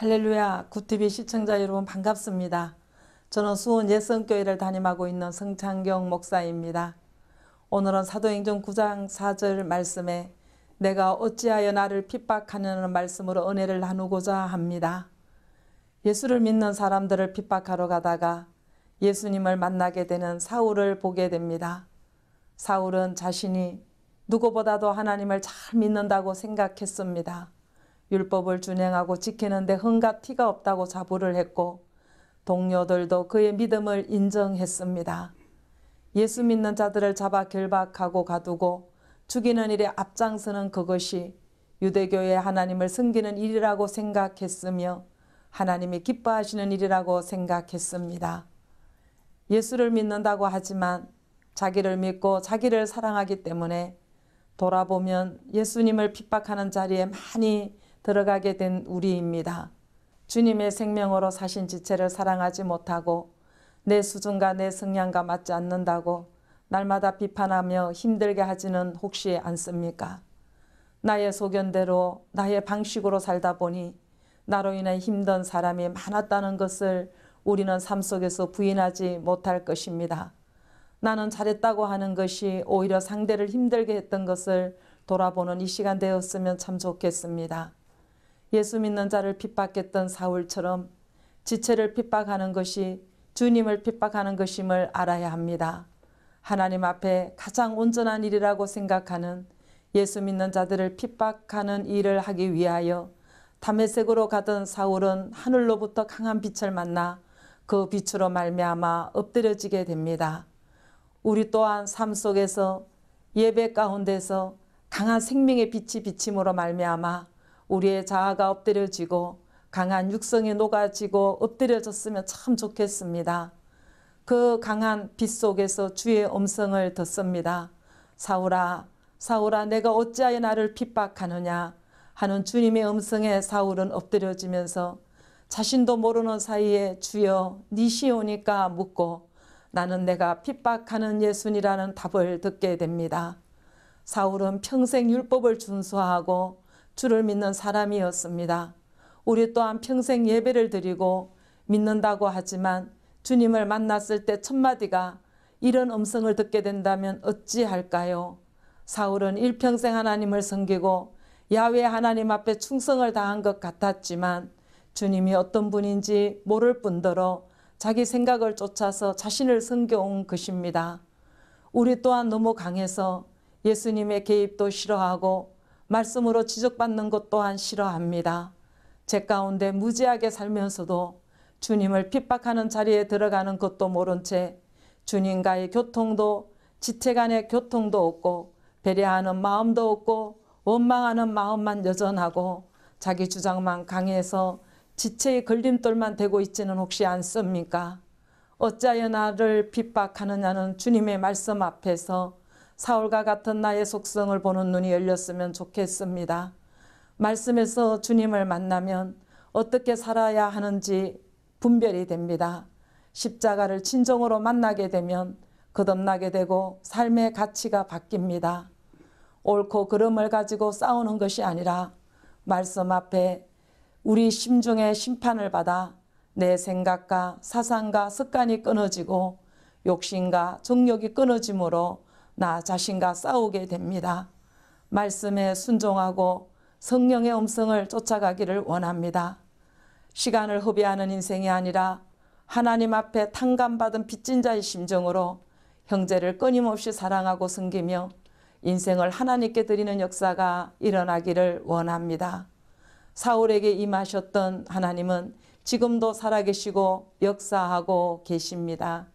할렐루야 구TV 시청자 여러분 반갑습니다. 저는 수원 예성교회를 담임하고 있는 성창경 목사입니다. 오늘은 사도행전 9장 4절 말씀에 내가 어찌하여 나를 핍박하냐는 말씀으로 은혜를 나누고자 합니다. 예수를 믿는 사람들을 핍박하러 가다가 예수님을 만나게 되는 사울을 보게 됩니다. 사울은 자신이 누구보다도 하나님을 잘 믿는다고 생각했습니다. 율법을 준행하고 지키는데 흥과 티가 없다고 자부를 했고 동료들도 그의 믿음을 인정했습니다. 예수 믿는 자들을 잡아 결박하고 가두고 죽이는 일에 앞장서는 그것이 유대교의 하나님을 섬기는 일이라고 생각했으며 하나님이 기뻐하시는 일이라고 생각했습니다. 예수를 믿는다고 하지만 자기를 믿고 자기를 사랑하기 때문에 돌아보면 예수님을 핍박하는 자리에 많이 들어가게 된 우리입니다. 주님의 생명으로 사신 지체를 사랑하지 못하고 내 수준과 내 성향과 맞지 않는다고 날마다 비판하며 힘들게 하지는 혹시 않습니까? 나의 소견대로 나의 방식으로 살다 보니 나로 인해 힘든 사람이 많았다는 것을 우리는 삶 속에서 부인하지 못할 것입니다. 나는 잘했다고 하는 것이 오히려 상대를 힘들게 했던 것을 돌아보는 이 시간 되었으면 참 좋겠습니다. 예수 믿는 자를 핍박했던 사울처럼 지체를 핍박하는 것이 주님을 핍박하는 것임을 알아야 합니다. 하나님 앞에 가장 온전한 일이라고 생각하는 예수 믿는 자들을 핍박하는 일을 하기 위하여 담에색으로 가던 사울은 하늘로부터 강한 빛을 만나 그 빛으로 말미암아 엎드려지게 됩니다. 우리 또한 삶 속에서 예배 가운데서 강한 생명의 빛이 비침으로 말미암아 우리의 자아가 엎드려지고 강한 육성에 녹아지고 엎드려졌으면 참 좋겠습니다. 그 강한 빛 속에서 주의 음성을 듣습니다. 사울아, 사울아 내가 어찌하여 나를 핍박하느냐 하는 주님의 음성에 사울은 엎드려지면서 자신도 모르는 사이에 주여 니시오니까 묻고 나는 내가 핍박하는 예수니라는 답을 듣게 됩니다. 사울은 평생 율법을 준수하고 주를 믿는 사람이었습니다. 우리 또한 평생 예배를 드리고 믿는다고 하지만 주님을 만났을 때 첫마디가 이런 음성을 듣게 된다면 어찌할까요? 사울은 일평생 하나님을 섬기고 야외 하나님 앞에 충성을 다한 것 같았지만 주님이 어떤 분인지 모를 뿐더러 자기 생각을 쫓아서 자신을 섬겨온 것입니다. 우리 또한 너무 강해서 예수님의 개입도 싫어하고 말씀으로 지적받는 것 또한 싫어합니다. 제 가운데 무지하게 살면서도 주님을 핍박하는 자리에 들어가는 것도 모른 채 주님과의 교통도 지체 간의 교통도 없고 배려하는 마음도 없고 원망하는 마음만 여전하고 자기 주장만 강해서 지체의 걸림돌만 되고 있지는 혹시 않습니까? 어찌하여 나를 핍박하느냐는 주님의 말씀 앞에서 사울과 같은 나의 속성을 보는 눈이 열렸으면 좋겠습니다. 말씀에서 주님을 만나면 어떻게 살아야 하는지 분별이 됩니다. 십자가를 친정으로 만나게 되면 거듭나게 되고 삶의 가치가 바뀝니다. 옳고 그름을 가지고 싸우는 것이 아니라 말씀 앞에 우리 심중의 심판을 받아 내 생각과 사상과 습관이 끊어지고 욕심과 정욕이 끊어짐으로 나 자신과 싸우게 됩니다. 말씀에 순종하고 성령의 음성을 쫓아가기를 원합니다. 시간을 허비하는 인생이 아니라 하나님 앞에 탕감받은 빚진 자의 심정으로 형제를 끊임없이 사랑하고 섬기며 인생을 하나님께 드리는 역사가 일어나기를 원합니다. 사울에게 임하셨던 하나님은 지금도 살아계시고 역사하고 계십니다.